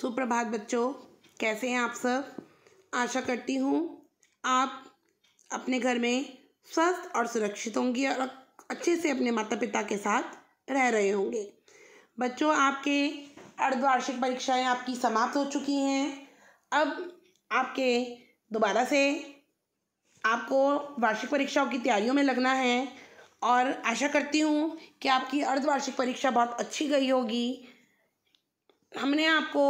सुप्रभात बच्चों कैसे हैं आप सब आशा करती हूँ आप अपने घर में स्वस्थ और सुरक्षित होंगी और अच्छे से अपने माता पिता के साथ रह रहे होंगे बच्चों आपके अर्धवार्षिक परीक्षाएं आपकी समाप्त हो चुकी हैं अब आपके दोबारा से आपको वार्षिक परीक्षाओं की तैयारियों में लगना है और आशा करती हूँ कि आपकी अर्धवार्षिक परीक्षा बहुत अच्छी गई होगी हमने आपको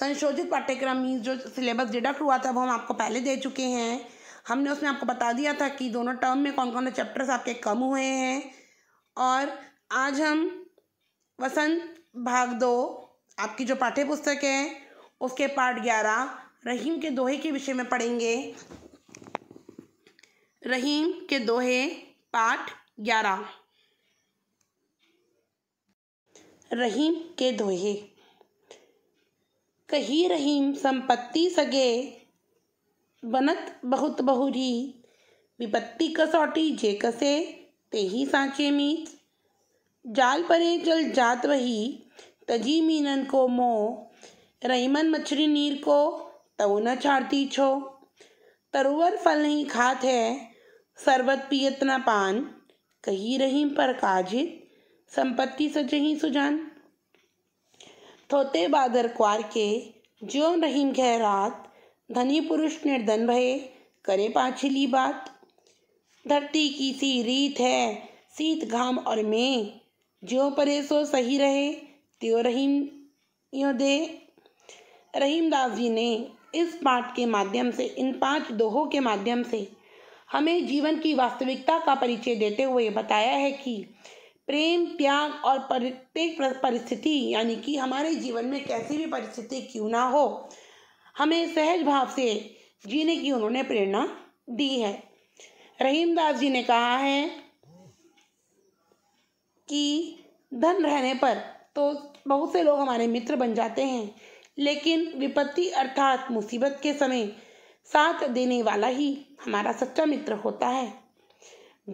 संशोधित पाठ्यक्रम मीन्स जो सिलेबस डिडक्ट हुआ था वो हम आपको पहले दे चुके हैं हमने उसमें आपको बता दिया था कि दोनों टर्म में कौन कौन से चैप्टर्स आपके कम हुए हैं और आज हम वसंत भाग दो आपकी जो पाठ्य पुस्तक है उसके पार्ट ग्यारह रहीम के दोहे के विषय में पढ़ेंगे रहीम के दोहे पाठ ग्यारह रहीम के दोहे कही रहीम संपत्ति सगे बनत बहुत बहुरी विपत्ति कसौटी जे कसे ते ही सांचे मीच जाल परे जल जात वही तजी मीनन को मोह रहीमन मछली नीर को तव न छाड़ती छो तरुवर फल नहीं खात है शरबत पियत न पान कही रहीम पर काजित संपत्ति सजही सुजान थोते बादर क्वार के ज्यो रहीम गहरात धनी पुरुष निर्धन भये करे पाछली बात धरती की सी रीत है सीत घाम और में ज्यो परे सो सही रहे त्यो रहीम यो दे रहीमदास जी ने इस पाठ के माध्यम से इन पांच दोहों के माध्यम से हमें जीवन की वास्तविकता का परिचय देते हुए बताया है कि प्रेम त्याग और प्रत्येक परिस्थिति यानी कि हमारे जीवन में कैसी भी परिस्थिति क्यों ना हो हमें सहज भाव से जीने की उन्होंने प्रेरणा दी है रहीमदास जी ने कहा है कि धन रहने पर तो बहुत से लोग हमारे मित्र बन जाते हैं लेकिन विपत्ति अर्थात मुसीबत के समय साथ देने वाला ही हमारा सच्चा मित्र होता है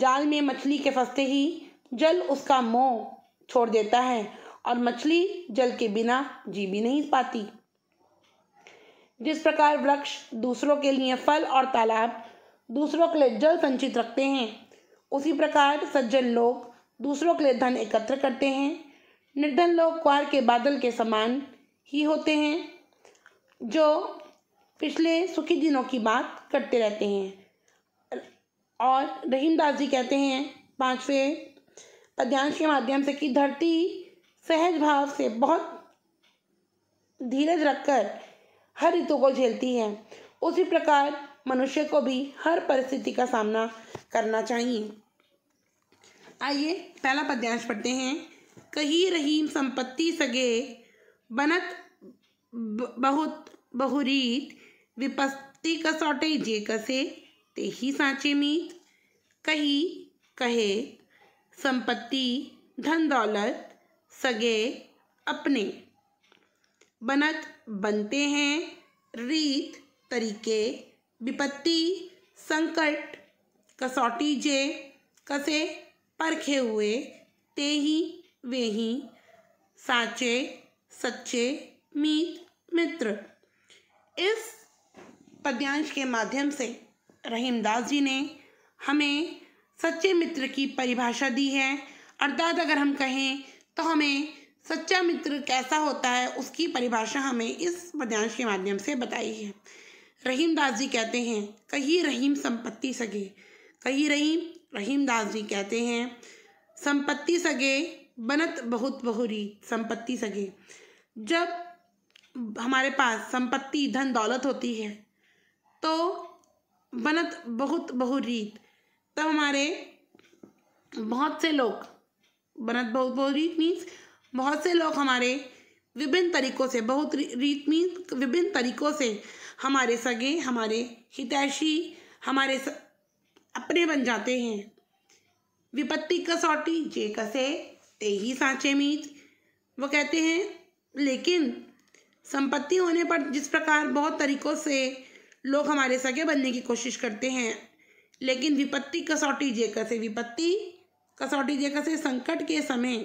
जाल में मछली के फंसते ही जल उसका मोह छोड़ देता है और मछली जल के बिना जी भी नहीं पाती जिस प्रकार वृक्ष दूसरों के लिए फल और तालाब दूसरों के लिए जल संचित रखते हैं उसी प्रकार सज्जन लोग दूसरों के लिए धन एकत्र करते हैं निर्धन लोग क्वार के बादल के समान ही होते हैं जो पिछले सुखी दिनों की बात करते रहते हैं और रहीमदास जी कहते हैं पांचवें पद्यांश के माध्यम से कि धरती सहज भाव से बहुत धीरज रखकर हर ऋतु को झेलती है उसी प्रकार मनुष्य को भी हर परिस्थिति का सामना करना चाहिए आइए पहला पद्यांश पढ़ते हैं कही रहीम संपत्ति सगे बनत बहुत बहुरीत विपत्ति कसौटे जे कसे ते ही साँचे मीत कही कहे संपत्ति धन दौलत सगे अपने बनत बनते हैं रीत तरीके विपत्ति संकट कसौटी जे कसे परखे हुए ते ही वे ही साचे सच्चे मीत मित्र इस पद्यांश के माध्यम से रहीमदास जी ने हमें सच्चे मित्र की परिभाषा दी है अर्थात अगर हम कहें तो हमें सच्चा मित्र कैसा होता है उसकी परिभाषा हमें इस पद्यांश के माध्यम से बताई है रहीम दास जी कहते हैं कही रहीम संपत्ति सगे कही रहीम रहीम दास जी कहते हैं संपत्ति सगे बनत बहुत बहुरी संपत्ति सगे जब हमारे पास संपत्ति धन दौलत होती है तो बनत बहुत बहुरीत तब तो हमारे बहुत से लोग बनत बहुत रीत मीन्स बहुत से लोग हमारे विभिन्न तरीकों से बहुत रीत मीन्स विभिन्न तरीकों से हमारे सगे हमारे हितैषी हमारे स, अपने बन जाते हैं विपत्ति कसौटी जे कसे ते ही सांचे मीत वो कहते हैं लेकिन संपत्ति होने पर जिस प्रकार बहुत तरीक़ों से लोग हमारे सगे बनने की कोशिश करते हैं लेकिन विपत्ति कसौटी जे कसे विपत्ति कसौटी जे कसे संकट के समय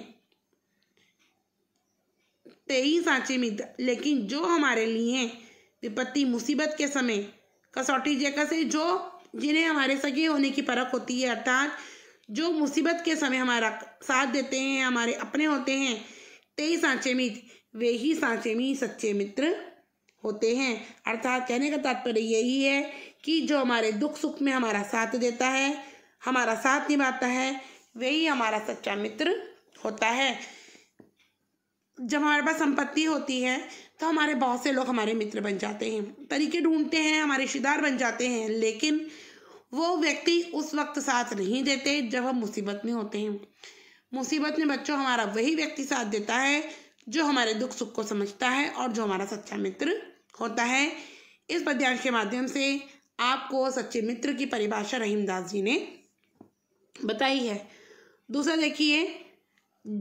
तेई साँची मित लेकिन जो हमारे लिए विपत्ति मुसीबत के समय कसौटी जे कसे जो जिन्हें हमारे सगे होने की परख होती है अर्थात जो मुसीबत के समय हमारा साथ देते हैं हमारे अपने होते हैं तेई सांचे मित वे ही साँचे में सच्चे मित्र होते हैं अर्थात कहने का तात्पर्य यही है कि जो हमारे दुख सुख में हमारा साथ देता है हमारा साथ निभाता है वही हमारा सच्चा मित्र होता है जब हमारे पास संपत्ति होती है तो हमारे बहुत से लोग हमारे मित्र बन जाते हैं तरीके ढूंढते हैं हमारे रिश्तेदार बन जाते हैं लेकिन वो व्यक्ति उस वक्त साथ नहीं देते जब हम मुसीबत में होते हैं मुसीबत में बच्चों हमारा वही व्यक्ति साथ देता है जो हमारे दुख सुख को समझता है और जो हमारा सच्चा मित्र होता है इस पद्यांश के माध्यम से आपको सच्चे मित्र की परिभाषा रहीमदास जी ने बताई है दूसरा देखिए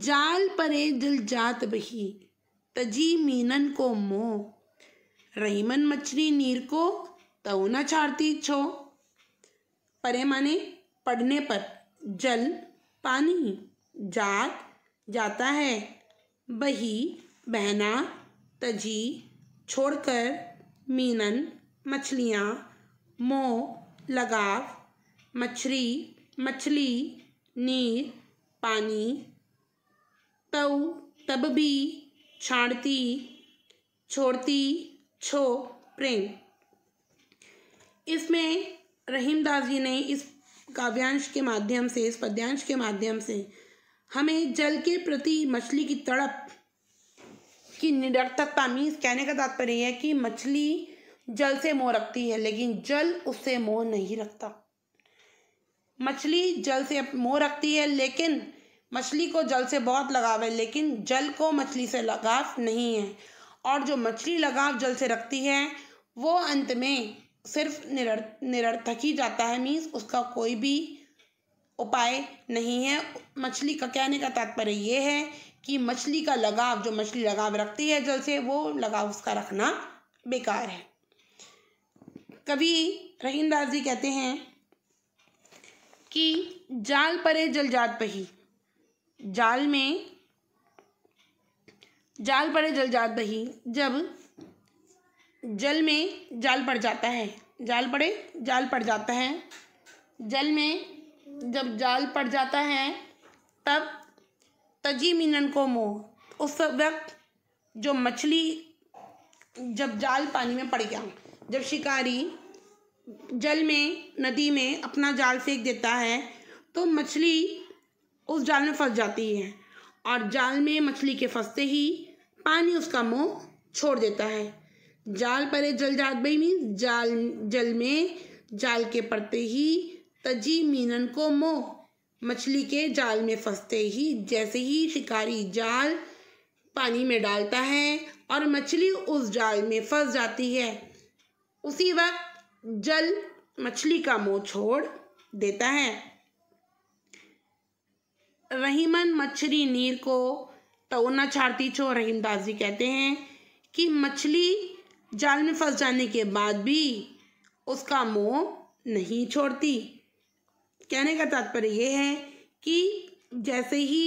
जाल परे दिल जात बही तजी मीनन को मोह रहीमन मछली नीर को तऊ न छाड़ती छो परे माने पड़ने पर जल पानी जात जाता है बही बहना तजी छोड़कर मीनन मछलियाँ मोह लगाव मछरी मछली नीर पानी तव तब भी छाड़ती छोड़ती छो प्रेम इसमें रहीमदास जी ने इस काव्यांश के माध्यम से इस पद्यांश के माध्यम से हमें जल के प्रति मछली की तड़प की निरर्थकता मीन्स कहने का तात्पर्य है कि मछली जल से मोह रखती है लेकिन जल उससे मोह नहीं रखता मछली जल से मोह रखती है लेकिन मछली को जल से बहुत लगाव है लेकिन जल को मछली से लगाव नहीं है और जो मछली लगाव जल से रखती है वो अंत में सिर्फ निरर्थ निरर्थक ही जाता है मीन्स उसका कोई भी उपाय नहीं है मछली का कहने का तात्पर्य ये है कि मछली का लगाव जो मछली लगाव रखती है जल से वो लगाव उसका रखना बेकार है कवि रहीमदास जी कहते हैं कि जाल परे जल जात बही जाल में जाल पड़े जल जात बही जब जल में जाल पड़ जाता है जाल पड़े जाल पड़ जाता है जल में जब जाल पड़ जाता है तब तजी मिनन को मोह उस वक्त जो मछली जब जाल पानी में पड़ गया जब शिकारी जल में नदी में अपना जाल फेंक देता है तो मछली उस जाल में फंस जाती है और जाल में मछली के फंसते ही पानी उसका मुंह छोड़ देता है जाल परे जल जात बई मीन जाल जल में जाल के पड़ते ही तजी मीनन को मोह मछली के जाल में फंसते ही जैसे ही शिकारी जाल पानी में डालता है और मछली उस जाल में फंस जाती है उसी वक्त जल मछली का मुंह छोड़ देता है रहीमन मछली नीर को तोना छाड़ती चो रहीमदाजी जी कहते हैं कि मछली जाल में फंस जाने के बाद भी उसका मुंह नहीं छोड़ती कहने का तात्पर्य यह है कि जैसे ही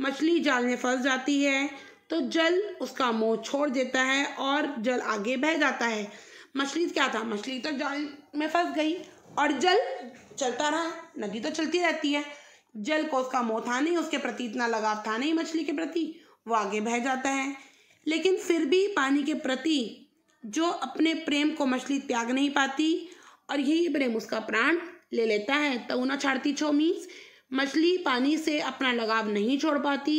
मछली जाल में फंस जाती है तो जल उसका मोह छोड़ देता है और जल आगे बह जाता है मछली क्या था मछली तो जाल में फंस गई और जल चलता रहा नदी तो चलती रहती है जल को उसका मोह था नहीं उसके प्रति इतना लगाव था नहीं मछली के प्रति वो आगे बह जाता है लेकिन फिर भी पानी के प्रति जो अपने प्रेम को मछली त्याग नहीं पाती और यही प्रेम उसका प्राण ले लेता है तउना छाड़ती छो मीन्स मछली पानी से अपना लगाव नहीं छोड़ पाती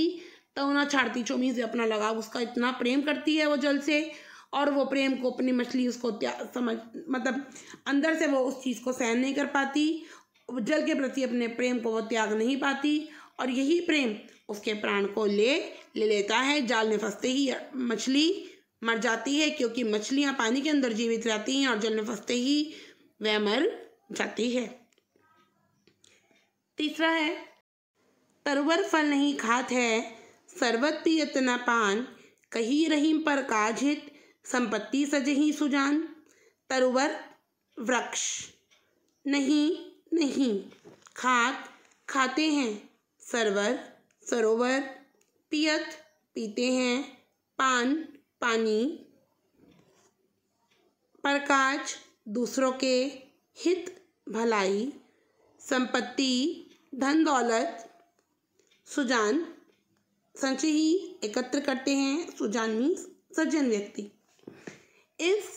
तउना छाड़ती छो मीन्स अपना लगाव उसका इतना प्रेम करती है वो जल से और वो प्रेम को अपनी मछली उसको समझ मतलब अंदर से वो उस चीज़ को सहन नहीं कर पाती जल के प्रति अपने प्रेम को वो त्याग नहीं पाती और यही प्रेम उसके प्राण को ले ले लेता है जाल में फंसते ही मछली मर जाती है क्योंकि मछलियाँ पानी के अंदर जीवित रहती हैं और जल में फंसते ही वह मर जाती है तीसरा है तरवर फल नहीं खात है सरबत पियतना पान कही रहीम पर काजित संपत्ति सजही सुजान तरवर वृक्ष नहीं नहीं खात खाते हैं सरवर सरोवर पियत पीते हैं पान पानी प्रकाश दूसरों के हित भलाई संपत्ति धन दौलत सुजान संचय ही एकत्र करते हैं सुजान मीन्स सज्जन व्यक्ति इस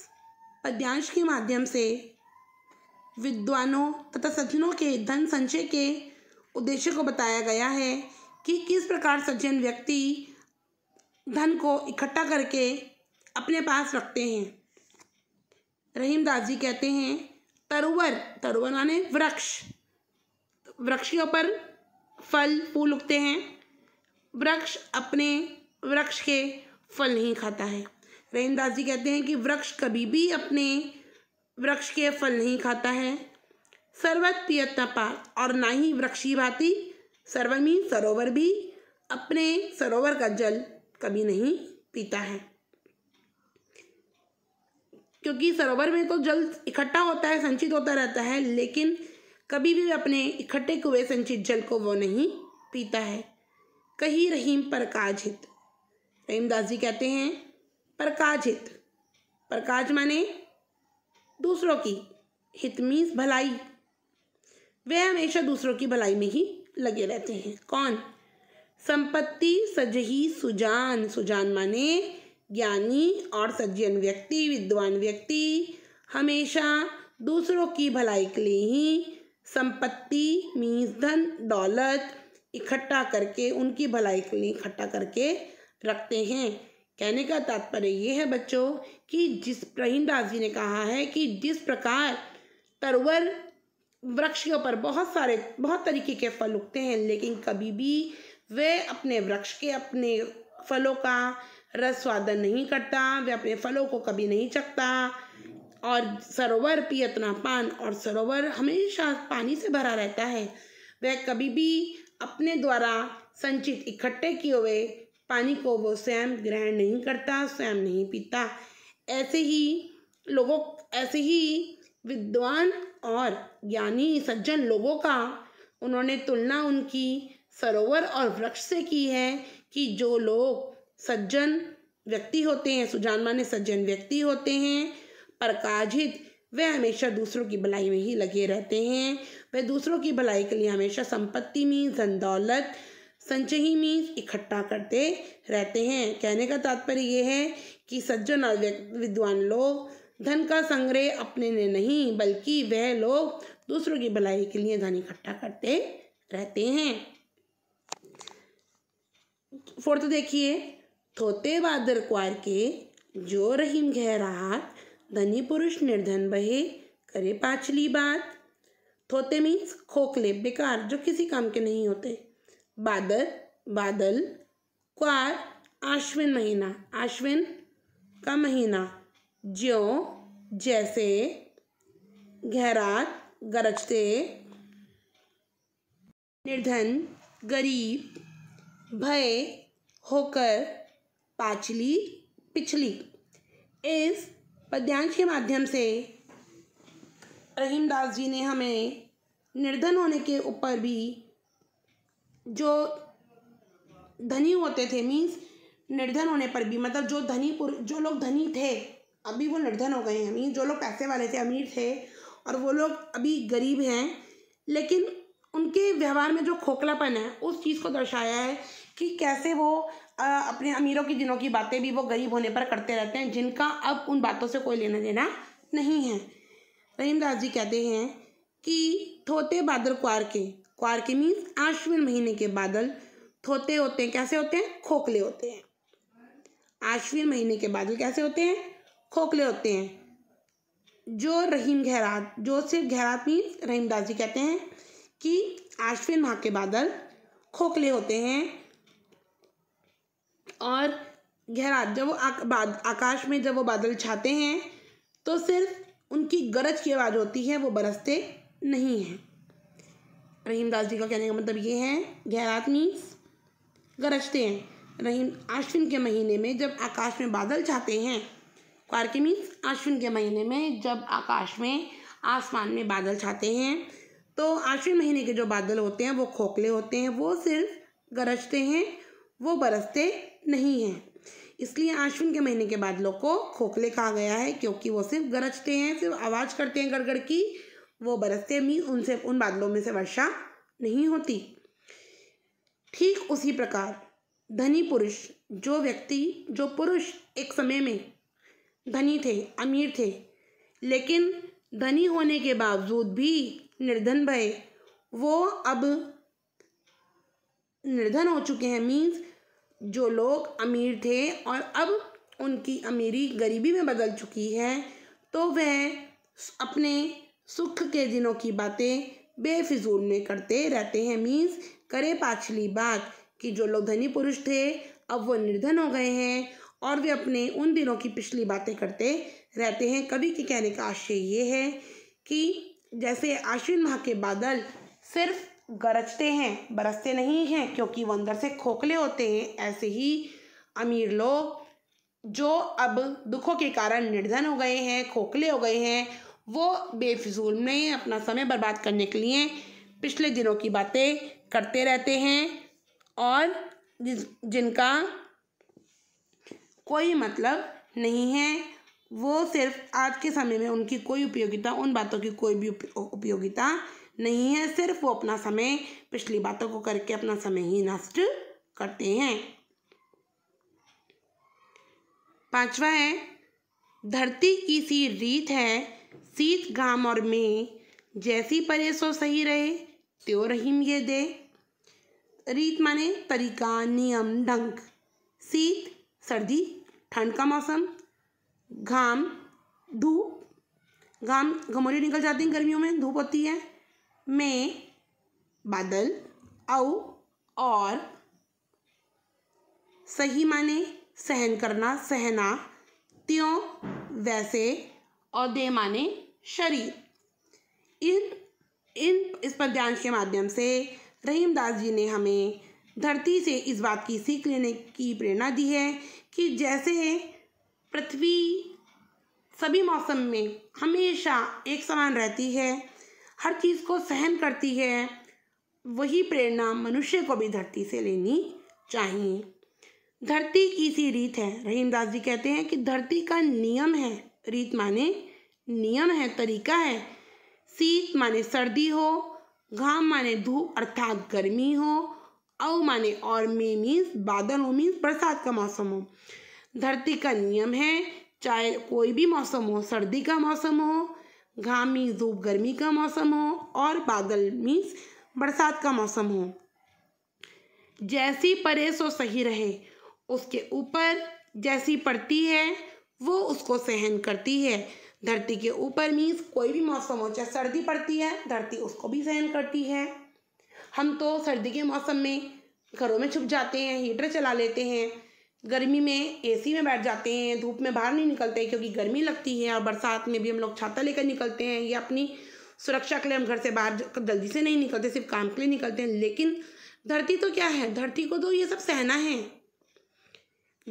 पद्यांश के माध्यम से विद्वानों तथा सज्जनों के धन संचय के उद्देश्य को बताया गया है कि किस प्रकार सज्जन व्यक्ति धन को इकट्ठा करके अपने पास रखते हैं रहीमदास जी कहते हैं तरुवर तरुवर माने वृक्ष वृक्ष के ऊपर फल फूल उगते हैं वृक्ष अपने वृक्ष के फल नहीं खाता है रहीमदास जी कहते हैं कि वृक्ष कभी भी अपने वृक्ष के फल नहीं खाता है सर्वत पियत पात और ना ही वृक्षी भाती सर्वमी सरोवर भी अपने सरोवर का जल कभी नहीं पीता है क्योंकि सरोवर में तो जल इकट्ठा होता है संचित होता रहता है लेकिन कभी भी अपने इकट्ठे हुए संचित जल को वो नहीं पीता है कही रहीम प्रकाजित रहीमदास जी कहते हैं प्रकाजित प्रकाज माने दूसरों की हित भलाई वे हमेशा दूसरों की भलाई में ही लगे रहते हैं कौन संपत्ति सजही सुजान सुजान माने ज्ञानी और सज्जन व्यक्ति विद्वान व्यक्ति हमेशा दूसरों की भलाई के लिए ही संपत्ति मीन्स धन दौलत इकट्ठा करके उनकी भलाई के लिए इकट्ठा करके रखते हैं कहने का तात्पर्य ये है बच्चों कि जिस प्रहीन दास जी ने कहा है कि जिस प्रकार तरवर वृक्ष के ऊपर बहुत सारे बहुत तरीके के फल उगते हैं लेकिन कभी भी वे अपने वृक्ष के अपने फलों का रस स्वादन नहीं करता वे अपने फलों को कभी नहीं चखता और सरोवर पियतना पान और सरोवर हमेशा पानी से भरा रहता है वह कभी भी अपने द्वारा संचित इकट्ठे किए हुए पानी को वो स्वयं ग्रहण नहीं करता स्वयं नहीं पीता ऐसे ही लोगों ऐसे ही विद्वान और ज्ञानी सज्जन लोगों का उन्होंने तुलना उनकी सरोवर और वृक्ष से की है कि जो लोग सज्जन व्यक्ति होते हैं सुजान माने सज्जन व्यक्ति होते हैं प्रकाशित वे हमेशा दूसरों की भलाई में ही लगे रहते हैं वे दूसरों की भलाई के लिए हमेशा संपत्ति में जन दौलत संचयी में इकट्ठा करते रहते हैं कहने का तात्पर्य ये है कि सज्जन और विद्वान लोग धन का संग्रह अपने ने नहीं बल्कि वह लोग दूसरों की भलाई के लिए धन इकट्ठा करते रहते हैं फोर्थ देखिए थोते बहादुर कुआर के जो रहीम गहरा धनी पुरुष निर्धन बहे करे पाचली बात थोते मीन्स खोखले बेकार जो किसी काम के नहीं होते बादल बादल क्वार आश्विन महीना आश्विन का महीना ज्यो जैसे गहरात गरजते निर्धन गरीब भय होकर पाचली पिछली इस पद्यांश के माध्यम से रहीमदास जी ने हमें निर्धन होने के ऊपर भी जो धनी होते थे मीन्स निर्धन होने पर भी मतलब जो धनी जो लोग धनी थे अभी वो निर्धन हो गए हैं मीन्स जो लोग पैसे वाले थे अमीर थे और वो लोग अभी गरीब हैं लेकिन उनके व्यवहार में जो खोखलापन है उस चीज़ को दर्शाया है कि कैसे वो आ, अपने अमीरों की दिनों की बातें भी वो गरीब होने पर करते रहते हैं जिनका अब उन बातों से कोई लेना देना नहीं है रहीमदास जी कहते हैं कि थोते बादल क्वार के क्वार के मीन्स आश्विन महीने के बादल थोते होते हैं कैसे होते हैं खोखले होते हैं आश्विन महीने के बादल कैसे होते हैं खोखले होते हैं जो रहीम गहरात जो सिर्फ गहरात मीन्स रहीमदास जी कहते हैं कि आश्विन माह के बादल खोखले होते हैं और गहरा जब वो आक, बाद, आकाश में जब वो बादल छाते हैं तो सिर्फ उनकी गरज की आवाज़ होती है वो बरसते नहीं हैं रहीम दास जी का कहने का मतलब ये है गहरात मीन्स गरजते हैं रहीम आश्विन के महीने में जब आकाश में बादल छाते हैं कार्के मीन्स आश्विन के महीने में जब आकाश में आसमान में बादल छाते हैं तो आश्विन महीने के जो बादल होते हैं वो खोखले होते हैं वो सिर्फ गरजते हैं वो बरसते नहीं है इसलिए आश्विन के महीने के बाद लोग को खोखले कहा गया है क्योंकि वो सिर्फ गरजते हैं सिर्फ आवाज़ करते हैं गड़गड़ की वो बरसते मी उनसे उन बादलों में से वर्षा नहीं होती ठीक उसी प्रकार धनी पुरुष जो व्यक्ति जो पुरुष एक समय में धनी थे अमीर थे लेकिन धनी होने के बावजूद भी निर्धन भय वो अब निर्धन हो चुके हैं मीन्स जो लोग अमीर थे और अब उनकी अमीरी गरीबी में बदल चुकी है तो वह अपने सुख के दिनों की बातें बेफिजूल में करते रहते हैं मीन्स करे पाछली बात कि जो लोग धनी पुरुष थे अब वो निर्धन हो गए हैं और वे अपने उन दिनों की पिछली बातें करते रहते हैं कवि के कहने का आशय ये है कि जैसे आश्विन माह के बादल सिर्फ गरजते हैं बरसते नहीं हैं क्योंकि वो अंदर से खोखले होते हैं ऐसे ही अमीर लोग जो अब दुखों के कारण निर्धन हो गए हैं खोखले हो गए हैं वो बेफिजूल में अपना समय बर्बाद करने के लिए पिछले दिनों की बातें करते रहते हैं और जिनका कोई मतलब नहीं है वो सिर्फ आज के समय में उनकी कोई उपयोगिता उन बातों की कोई भी उपयोगिता नहीं है सिर्फ वो अपना समय पिछली बातों को करके अपना समय ही नष्ट करते हैं पांचवा है धरती की सी रीत है शीत घाम और में जैसी परे सो सही रहे त्यो रहीम ये दे रीत माने तरीका नियम ढंग शीत सर्दी ठंड का मौसम घाम धूप घाम घमोरे निकल जाते हैं गर्मियों में धूप होती है में बादल अव और सही माने सहन करना सहना त्यों वैसे और दे माने शरीर इन इन इस पद्यांश के माध्यम से रहीमदास जी ने हमें धरती से इस बात की सीख लेने की प्रेरणा दी है कि जैसे पृथ्वी सभी मौसम में हमेशा एक समान रहती है हर चीज़ को सहन करती है वही प्रेरणा मनुष्य को भी धरती से लेनी चाहिए धरती की सी रीत है रहीमदास जी कहते हैं कि धरती का नियम है रीत माने नियम है तरीका है शीत माने सर्दी हो घाम माने धूप अर्थात गर्मी हो औ माने और मे मीन्स बादल हो मीन्स बरसात का मौसम हो धरती का नियम है चाहे कोई भी मौसम हो सर्दी का मौसम हो घाम मीन्स धूप गर्मी का मौसम हो और बादल मीन्स बरसात का मौसम हो जैसी परे सो सही रहे उसके ऊपर जैसी पड़ती है वो उसको सहन करती है धरती के ऊपर मीन्स कोई भी मौसम हो चाहे सर्दी पड़ती है धरती उसको भी सहन करती है हम तो सर्दी के मौसम में घरों में छुप जाते हैं हीटर चला लेते हैं गर्मी में एसी में बैठ जाते हैं धूप में बाहर नहीं निकलते क्योंकि गर्मी लगती है और बरसात में भी हम लोग छाता लेकर निकलते हैं या अपनी सुरक्षा के लिए हम घर से बाहर जल्दी से नहीं निकलते सिर्फ काम के लिए निकलते हैं लेकिन धरती तो क्या है धरती को तो ये सब सहना है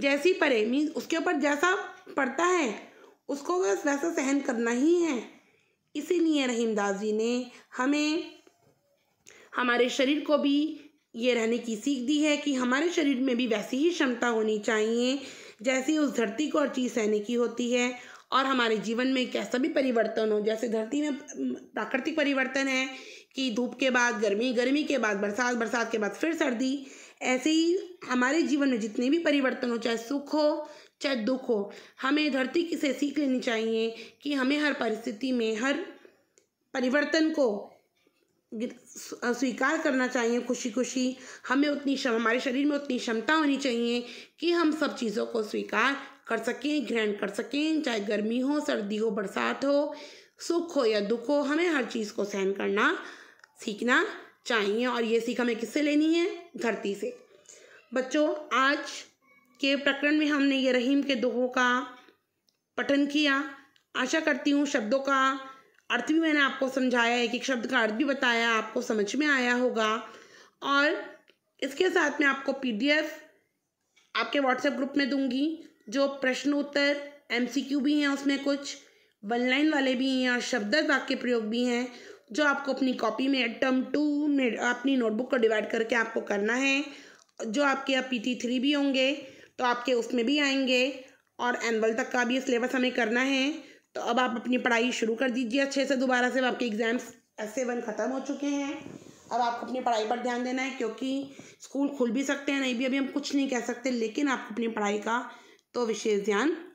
जैसी परे मीन्स उसके ऊपर जैसा पड़ता है उसको बस वैसा सहन करना ही है इसीलिए रहीमदास जी ने हमें हमारे शरीर को भी ये रहने की सीख दी है कि हमारे शरीर में भी वैसी ही क्षमता होनी चाहिए जैसी उस धरती को और चीज़ सहने की होती है और हमारे जीवन में कैसा भी परिवर्तन हो जैसे धरती में प्राकृतिक परिवर्तन है कि धूप के बाद गर्मी गर्मी के बाद बरसात बरसात के बाद फिर सर्दी ऐसे ही हमारे जीवन में जितने भी परिवर्तन हो चाहे सुख हो चाहे दुख हो हमें धरती से सीख लेनी चाहिए कि हमें हर परिस्थिति में हर परिवर्तन को स्वीकार करना चाहिए खुशी खुशी हमें उतनी शम, हमारे शरीर में उतनी क्षमता होनी चाहिए कि हम सब चीज़ों को स्वीकार कर सकें ग्रहण कर सकें चाहे गर्मी हो सर्दी हो बरसात हो सुख हो या दुख हो हमें हर चीज़ को सहन करना सीखना चाहिए और ये सीख हमें किससे लेनी है धरती से बच्चों आज के प्रकरण में हमने ये रहीम के दोहों का पठन किया आशा करती हूँ शब्दों का अर्थ भी मैंने आपको समझाया है कि एक शब्द का अर्थ भी बताया आपको समझ में आया होगा और इसके साथ में आपको पीडीएफ आपके व्हाट्सएप ग्रुप में दूंगी जो प्रश्न उत्तर एमसीक्यू भी हैं उसमें कुछ वन लाइन वाले भी हैं और शब्द वाक्य प्रयोग भी हैं जो आपको अपनी कॉपी में टर्म टू में अपनी नोटबुक को डिवाइड करके आपको करना है जो आपके अब पी थ्री भी होंगे तो आपके उसमें भी आएंगे और एनअल तक का भी सिलेबस हमें करना है तो अब आप अपनी पढ़ाई शुरू कर दीजिए अच्छे से दोबारा से आपके एग्ज़ाम्स एस वन ख़त्म हो चुके हैं अब आपको अपनी पढ़ाई पर ध्यान देना है क्योंकि स्कूल खुल भी सकते हैं नहीं भी अभी हम कुछ नहीं कह सकते लेकिन आपको अपनी पढ़ाई का तो विशेष ध्यान